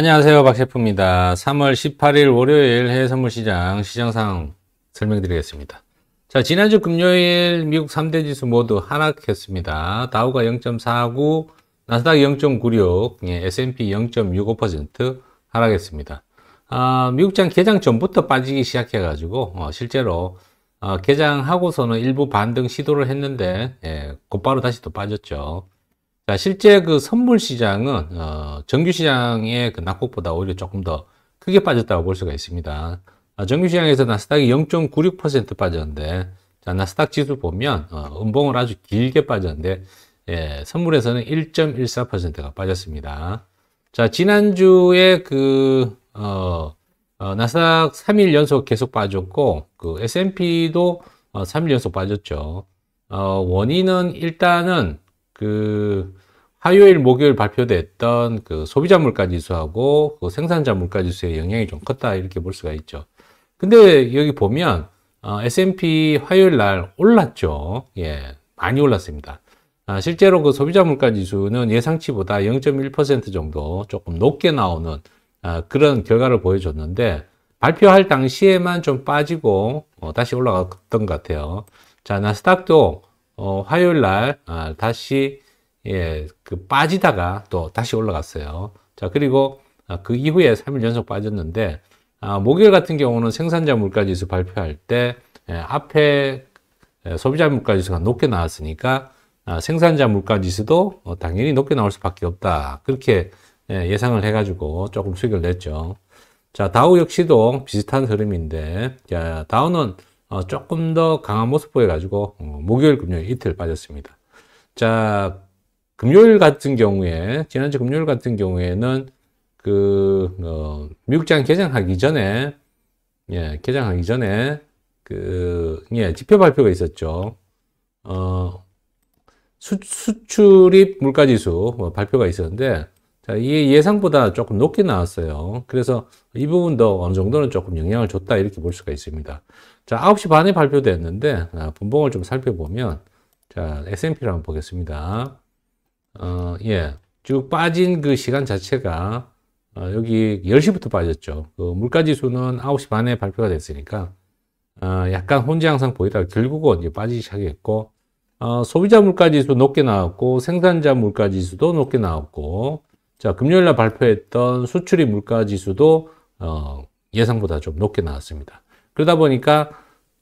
안녕하세요. 박셰프입니다. 3월 18일 월요일 해외 선물 시장 시장상 설명드리겠습니다. 자, 지난주 금요일 미국 3대 지수 모두 하락했습니다. 다우가 0.49, 나스닥 0.96, 예, S&P 0.65% 하락했습니다. 아, 미국장 개장 전부터 빠지기 시작해가지고 어, 실제로 어, 개장하고서는 일부 반등 시도를 했는데 예, 곧바로 다시 또 빠졌죠. 자, 실제 그 선물 시장은 어, 정규 시장의 그 낙폭보다 오히려 조금 더 크게 빠졌다고 볼 수가 있습니다. 아, 정규 시장에서 나스닥이 0.96% 빠졌는데 자, 나스닥 지수 보면 어, 음봉을 아주 길게 빠졌는데 예, 선물에서는 1.14%가 빠졌습니다. 자, 지난주에 그 어, 어, 나스닥 3일 연속 계속 빠졌고 그 S&P도 어, 3일 연속 빠졌죠. 어, 원인은 일단은 그 화요일, 목요일 발표됐던 그 소비자 물가 지수하고 그 생산자 물가 지수의 영향이 좀 컸다 이렇게 볼 수가 있죠. 근데 여기 보면 어, S&P 화요일 날 올랐죠. 예, 많이 올랐습니다. 아, 실제로 그 소비자 물가 지수는 예상치보다 0.1% 정도 조금 높게 나오는 아, 그런 결과를 보여줬는데 발표할 당시에만 좀 빠지고 어, 다시 올라갔던 것 같아요. 자, 나스닥도 어, 화요일 날 아, 다시 예, 그 빠지다가 또 다시 올라갔어요. 자, 그리고 아, 그 이후에 3일 연속 빠졌는데 아, 목요일 같은 경우는 생산자 물가지수 발표할 때 예, 앞에 예, 소비자 물가지수가 높게 나왔으니까 아, 생산자 물가지수도 어, 당연히 높게 나올 수밖에 없다. 그렇게 예, 예상을 해가지고 조금 수익을 냈죠. 자, 다우 역시도 비슷한 흐름인데, 자, 다우는 어, 조금 더 강한 모습 보여가지고 어, 목요일, 금요일 이틀 빠졌습니다. 자, 금요일 같은 경우에 지난주 금요일 같은 경우에는 그 어, 미국장 개장하기 전에 예, 개장하기 전에 그 예, 지표 발표가 있었죠. 어, 수, 수출입 물가지수 발표가 있었는데 자, 이게 예상보다 조금 높게 나왔어요. 그래서 이 부분도 어느 정도는 조금 영향을 줬다 이렇게 볼 수가 있습니다. 자, 9시 반에 발표됐는데 아, 분봉을 좀 살펴보면 자, S&P를 한번 보겠습니다. 어, 예. 쭉 빠진 그 시간 자체가 어, 여기 10시부터 빠졌죠. 그 물가지수는 9시 반에 발표가 됐으니까 어, 약간 혼재 항상 보이다가 결국은 이제 빠지기 시작했고 어, 소비자 물가지수 높게 나왔고 생산자 물가지수도 높게 나왔고 자, 금요일 날 발표했던 수출입 물가 지수도 어, 예상보다 좀 높게 나왔습니다. 그러다 보니까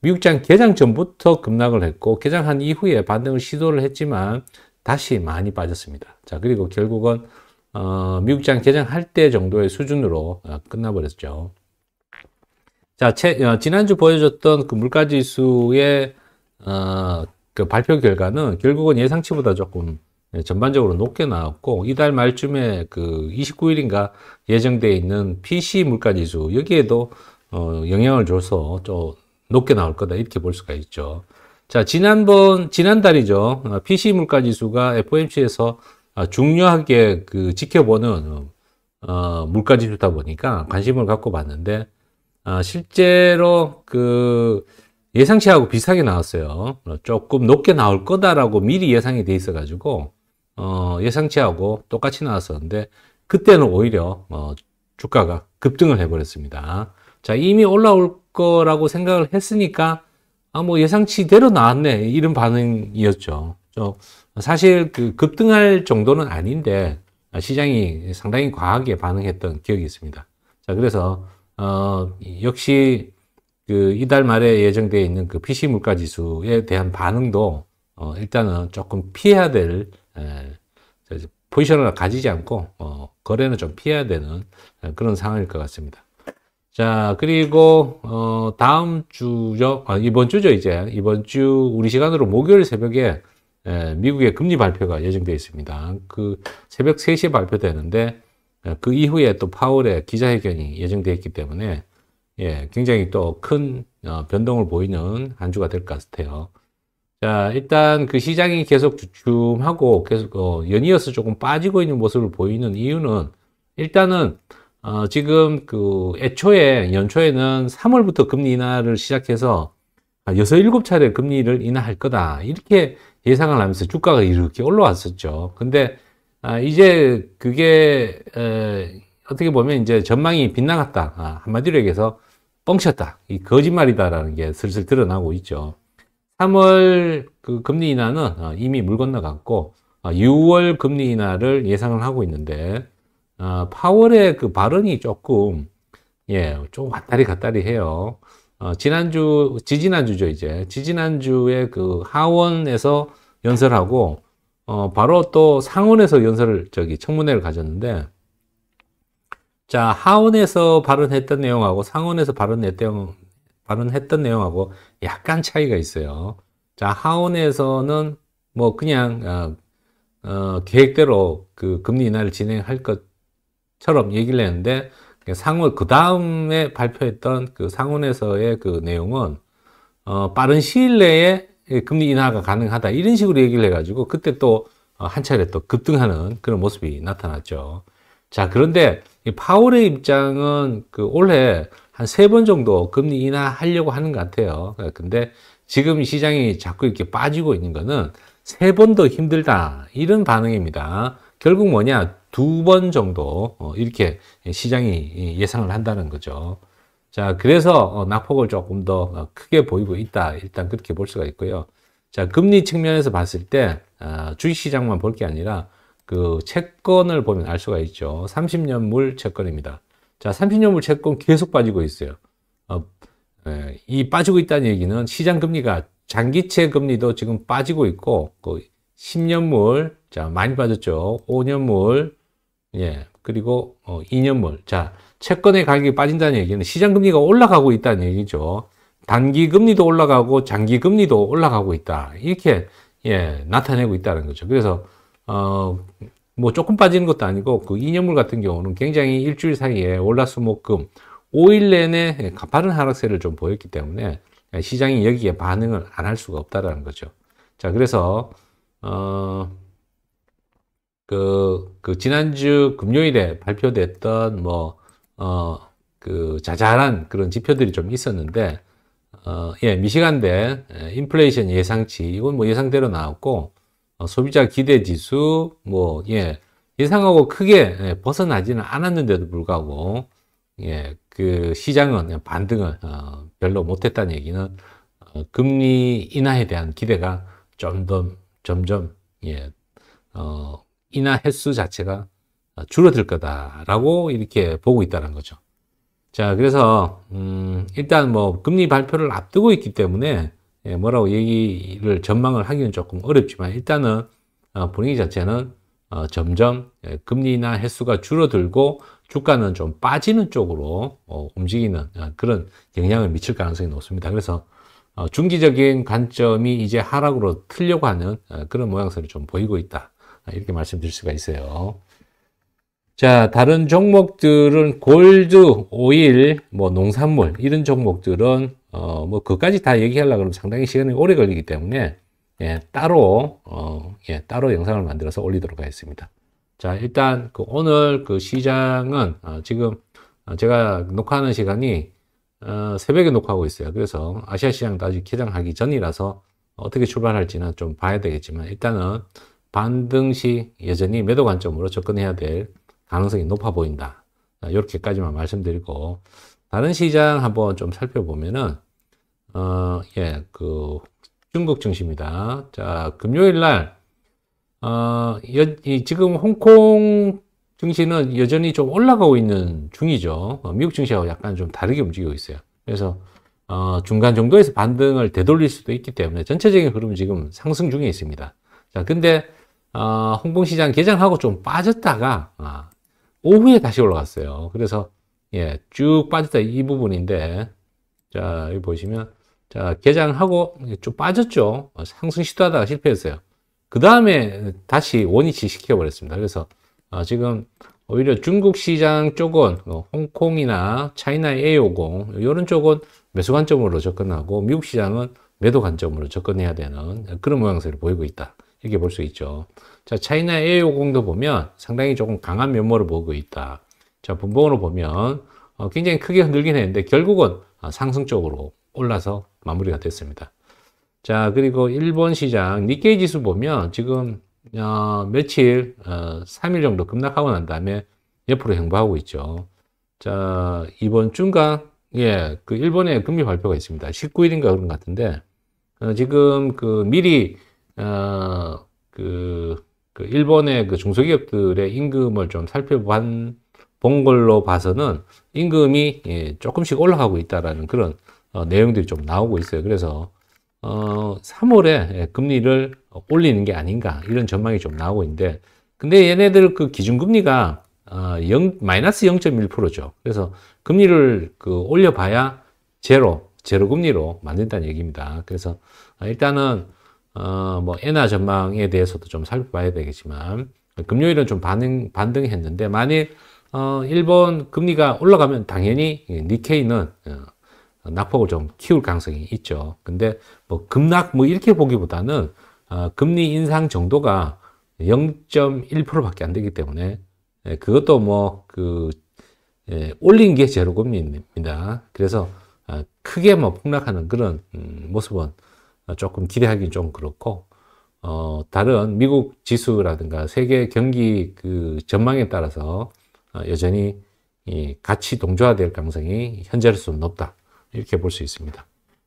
미국장 개장 전부터 급락을 했고 개장한 이후에 반등을 시도를 했지만 다시 많이 빠졌습니다. 자, 그리고 결국은 어, 미국장 개장할 때 정도의 수준으로 어, 끝나버렸죠. 자, 채, 어, 지난주 보여줬던 그 물가지수의 어, 그 발표 결과는 결국은 예상치보다 조금 예, 전반적으로 높게 나왔고 이달 말쯤에 그 29일인가 예정돼 있는 PC 물가지수 여기에도 어, 영향을 줘서 좀 높게 나올 거다 이렇게 볼 수가 있죠. 자 지난번 지난달이죠 PC 아, 물가지수가 FOMC에서 아, 중요하게 그 지켜보는 어, 물가지수다 보니까 관심을 갖고 봤는데 어, 실제로 그 예상치하고 비슷하게 나왔어요. 조금 높게 나올 거다라고 미리 예상이 돼 있어가지고 어, 예상치하고 똑같이 나왔었는데 그때는 오히려 어, 주가가 급등을 해버렸습니다. 자 이미 올라올 거라고 생각을 했으니까 아 뭐 예상치대로 나왔네 이런 반응이었죠. 저 사실 그 급등할 정도는 아닌데 시장이 상당히 과하게 반응했던 기억이 있습니다. 자 그래서 어, 역시 그 이달 말에 예정되어 있는 그 PC 물가 지수에 대한 반응도 어, 일단은 조금 피해야 될 에, 포지션을 가지지 않고 어, 거래는 좀 피해야 되는 에, 그런 상황일 것 같습니다. 자 그리고 어, 다음 주죠 아, 이번 주죠 이제 이번 주 우리 시간으로 목요일 새벽에 에, 미국의 금리 발표가 예정되어 있습니다. 그 새벽 3시에 발표되는데 그 이후에 또 파월의 기자회견이 예정되어 있기 때문에 예, 굉장히 또큰 어, 변동을 보이는 한 주가 될 것 같아요. 자, 일단 그 시장이 계속 주춤하고 계속 어, 연이어서 조금 빠지고 있는 모습을 보이는 이유는 일단은 어, 지금 그 애초에 연초에는 3월부터 금리 인하를 시작해서 6, 7차례 금리를 인하할 거다. 이렇게 예상을 하면서 주가가 이렇게 올라왔었죠. 근데 아, 이제 그게 에, 어떻게 보면 이제 전망이 빗나갔다. 아, 한마디로 얘기해서 뻥쳤다. 이 거짓말이다라는 게 슬슬 드러나고 있죠. 3월 그 금리 인하는 어, 이미 물 건너갔고 6월 어, 금리 인하를 예상을 하고 있는데 어, 파월의 그 발언이 조금 예, 좀 왔다리 갔다리 해요. 지난주 지지난주죠 이제 지지난주에 그 하원에서 연설하고 어, 바로 또 상원에서 연설을 저기 청문회를 가졌는데 자 하원에서 발언했던 내용하고 상원에서 발언했던 발언했던 내용하고 약간 차이가 있어요. 자, 하원에서는 뭐 그냥 어, 어, 계획대로 그 금리 인하를 진행할 것처럼 얘기를 했는데 그 상원 그 다음에 발표했던 그 상원에서의 그 내용은 어, 빠른 시일 내에 금리 인하가 가능하다 이런 식으로 얘기를 해가지고 그때 또한 어, 차례 또 급등하는 그런 모습이 나타났죠. 자 그런데 파월의 입장은 그 올해 한세번 정도 금리 인하하려고 하는 것 같아요. 예, 근데 지금 시장이 자꾸 이렇게 빠지고 있는 거는 세번 더 힘들다 이런 반응입니다. 결국 뭐냐 두 번 정도 어, 이렇게 시장이 예상을 한다는 거죠. 자 그래서 어, 낙폭을 조금 더 어, 크게 보이고 있다 일단 그렇게 볼 수가 있고요. 자 금리 측면에서 봤을 때 아, 주식시장만 볼 게 아니라 그 채권을 보면 알 수가 있죠. 30년물 채권입니다. 자, 30년물 채권 계속 빠지고 있어요. 어, 에, 예, 이 빠지고 있다는 얘기는 시장 금리가 장기채 금리도 지금 빠지고 있고 그 10년물 자 많이 빠졌죠. 5년물 예 그리고 어, 2년물 자 채권의 가격이 빠진다는 얘기는 시장 금리가 올라가고 있다는 얘기죠. 단기 금리도 올라가고 장기 금리도 올라가고 있다 이렇게 예 나타내고 있다는 거죠. 그래서 어뭐 조금 빠지는 것도 아니고 그 이념물 같은 경우는 굉장히 일주일 사이에 올라수목금 5일 내내 가파른 하락세를 좀 보였기 때문에 시장이 여기에 반응을 안 할 수가 없다라는 거죠. 자, 그래서 어, 그, 그 지난주 금요일에 발표됐던 뭐 어, 그 자잘한 그런 지표들이 좀 있었는데 어, 예, 미시간대 예, 인플레이션 예상치 이건 뭐 예상대로 나왔고 어, 소비자 기대 지수, 뭐, 예, 예상하고 크게 예, 벗어나지는 않았는데도 불구하고, 예, 그 시장은 예, 반등을 어, 별로 못했다는 얘기는 어, 금리 인하에 대한 기대가 점점, 점점, 예, 어, 인하 횟수 자체가 어, 줄어들 거다라고 이렇게 보고 있다는 거죠. 자, 그래서, 음, 일단 뭐, 금리 발표를 앞두고 있기 때문에, 예, 뭐라고 얘기를 전망을 하기는 조금 어렵지만 일단은 어, 분위기 자체는 어, 점점 예, 금리나 횟수가 줄어들고 주가는 좀 빠지는 쪽으로 어, 움직이는 그런 영향을 미칠 가능성이 높습니다. 그래서 중기적인 관점이 이제 하락으로 틀려고 하는 그런 모양새를 좀 보이고 있다. 아, 이렇게 말씀드릴 수가 있어요. 자, 다른 종목들은 골드, 오일, 뭐 농산물 이런 종목들은 어, 뭐 그까지 다 얘기하려고 하면 상당히 시간이 오래 걸리기 때문에 예, 따로 어, 예, 따로 영상을 만들어서 올리도록 하겠습니다. 자, 일단 그 오늘 그 시장은 어, 지금 어, 제가 녹화하는 시간이 어, 새벽에 녹화하고 있어요. 그래서 아시아 시장도 아직 개장하기 전이라서 어떻게 출발할지는 좀 봐야 되겠지만 일단은 반등시 여전히 매도 관점으로 접근해야 될 가능성이 높아 보인다. 이렇게까지만 말씀드리고 다른 시장 한번 좀 살펴보면은 어, 예, 그 중국 증시입니다. 자, 금요일 날 어, 여, 이, 지금 홍콩 증시는 여전히 좀 올라가고 있는 중이죠. 어, 미국 증시하고 약간 좀 다르게 움직이고 있어요. 그래서 어, 중간 정도에서 반등을 되돌릴 수도 있기 때문에 전체적인 흐름은 지금 상승 중에 있습니다. 자, 근데 어, 홍콩 시장 개장하고 좀 빠졌다가 어, 오후에 다시 올라갔어요. 그래서 예, 쭉 빠졌다 이 부분인데 자, 여기 보시면 자, 개장하고 좀 빠졌죠. 어, 상승 시도하다가 실패했어요. 그 다음에 다시 원위치 시켜버렸습니다. 그래서 어, 지금 오히려 중국 시장 쪽은 어, 홍콩이나 차이나의 A50 이런 쪽은 매수 관점으로 접근하고 미국 시장은 매도 관점으로 접근해야 되는 그런 모양새를 보이고 있다. 이렇게 볼 수 있죠. 자, 차이나 A50도 보면 상당히 조금 강한 면모를 보고 있다. 자, 분봉으로 보면 어, 굉장히 크게 흔들긴 했는데 결국은 어, 상승 적으로 올라서 마무리가 됐습니다. 자, 그리고 일본 시장 니케이 지수 보면 지금 어, 며칠 어, 3일 정도 급락하고 난 다음에 옆으로 행보하고 있죠. 자, 이번 중간 예, 그 일본의 금리 발표가 있습니다. 19일인가 그런 것 같은데 어, 지금 그 미리 어, 그, 그 일본의 그 중소기업들의 임금을 좀 살펴본 본 걸로 봐서는 임금이 예, 조금씩 올라가고 있다라는 그런 어, 내용들이 좀 나오고 있어요. 그래서 어, 3월에 예, 금리를 올리는 게 아닌가 이런 전망이 좀 나오고 있는데 근데 얘네들 그 기준금리가 어, 0, 마이너스 0.1%죠. 그래서 금리를 그 올려봐야 제로, 제로금리로 만든다는 얘기입니다. 그래서 아, 일단은 어, 뭐 엔화 전망에 대해서도 좀 살펴봐야 되겠지만 금요일은 좀 반응, 반등했는데 만일 어, 일본 금리가 올라가면 당연히 니케이는 어, 낙폭을 좀 키울 가능성이 있죠. 근데 뭐 급락 뭐 이렇게 보기보다는 어, 금리 인상 정도가 0.1%밖에 안 되기 때문에 예, 그것도 뭐그 예, 올린 게 제로금리입니다. 그래서 어, 크게 뭐 폭락하는 그런 음, 모습은 어, 조금 기대하기는 좀 그렇고 어, 다른 미국 지수라든가 세계 경기 그 전망에 따라서 어, 여전히 같이 동조화될 가능성이 현재로서는 높다 이렇게 볼 수 있습니다.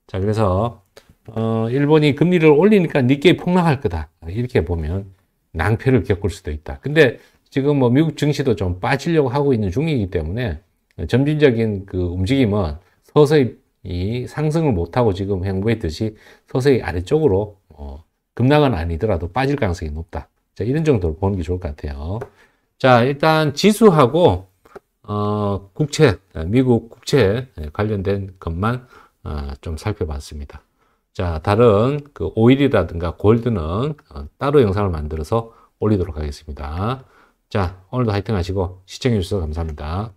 자 그래서 어, 일본이 금리를 올리니까 니케이 폭락할 거다 이렇게 보면 낭패를 겪을 수도 있다. 근데 지금 뭐 미국 증시도 좀 빠지려고 하고 있는 중이기 때문에 점진적인 그 움직임은 서서히 이 상승을 못하고 지금 행보했 듯이 서서히 아래쪽으로 어, 급락은 아니더라도 빠질 가능성이 높다. 자, 이런 정도로 보는 게 좋을 것 같아요. 자, 일단 지수하고 어, 국채, 미국 국채 예, 관련된 것만 어, 좀 살펴봤습니다. 자, 다른 그 오일이라든가 골드는 어, 따로 영상을 만들어서 올리도록 하겠습니다. 자, 오늘도 화이팅 하시고 시청해주셔서 감사합니다.